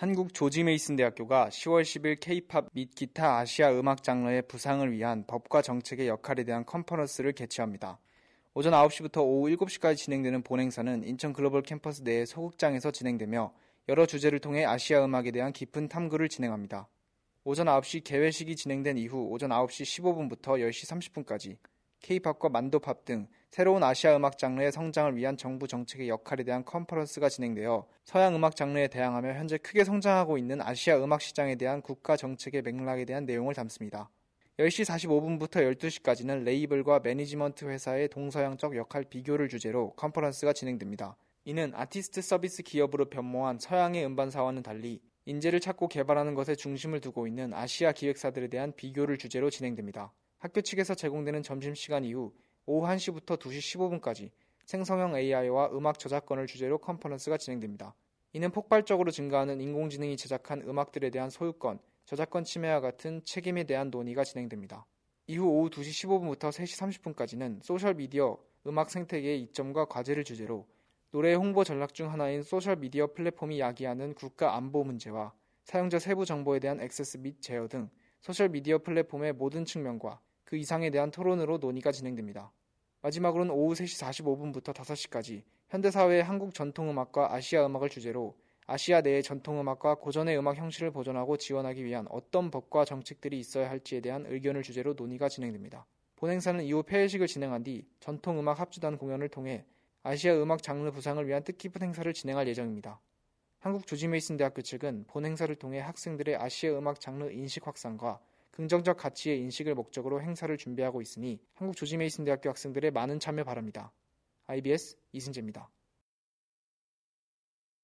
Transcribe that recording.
한국 조지 메이슨 대학교가 10월 10일 K-팝 및 기타 아시아 음악 장르의 부상을 위한 법과 정책의 역할에 대한 컨퍼런스를 개최합니다. 오전 9시부터 오후 7시까지 진행되는 본행사는 인천 글로벌 캠퍼스 내의 소극장에서 진행되며 여러 주제를 통해 아시아 음악에 대한 깊은 탐구를 진행합니다. 오전 9시 개회식이 진행된 이후 오전 9시 15분부터 10시 30분까지 케이팝과 만도팝 등 새로운 아시아 음악 장르의 성장을 위한 정부 정책의 역할에 대한 컨퍼런스가 진행되어 서양 음악 장르에 대항하며 현재 크게 성장하고 있는 아시아 음악 시장에 대한 국가 정책의 맥락에 대한 내용을 담습니다. 10시 45분부터 12시까지는 레이블과 매니지먼트 회사의 동서양적 역할 비교를 주제로 컨퍼런스가 진행됩니다. 이는 아티스트 서비스 기업으로 변모한 서양의 음반사와는 달리 인재를 찾고 개발하는 것에 중심을 두고 있는 아시아 기획사들에 대한 비교를 주제로 진행됩니다. 학교 측에서 제공되는 점심시간 이후 오후 1시부터 2시 15분까지 생성형 AI와 음악 저작권을 주제로 컨퍼런스가 진행됩니다. 이는 폭발적으로 증가하는 인공지능이 제작한 음악들에 대한 소유권, 저작권 침해와 같은 책임에 대한 논의가 진행됩니다. 이후 오후 2시 15분부터 3시 30분까지는 소셜미디어, 음악 생태계의 이점과 과제를 주제로 노래 홍보 전략 중 하나인 소셜미디어 플랫폼이 야기하는 국가 안보 문제와 사용자 세부 정보에 대한 액세스 및 제어 등 소셜미디어 플랫폼의 모든 측면과 그 이상에 대한 토론으로 논의가 진행됩니다. 마지막으로는 오후 3시 45분부터 5시까지 현대사회의 한국 전통음악과 아시아 음악을 주제로 아시아 내의 전통음악과 고전의 음악 형식을 보존하고 지원하기 위한 어떤 법과 정책들이 있어야 할지에 대한 의견을 주제로 논의가 진행됩니다. 본행사는 이후 폐회식을 진행한 뒤 전통음악 합주단 공연을 통해 아시아 음악 장르 부상을 위한 뜻깊은 행사를 진행할 예정입니다. 한국 조지메이슨 대학교 측은 본행사를 통해 학생들의 아시아 음악 장르 인식 확산과 긍정적 가치의 인식을 목적으로 행사를 준비하고 있으니 한국조지메이슨 대학교 학생들의 많은 참여 바랍니다. IBS 이승재입니다.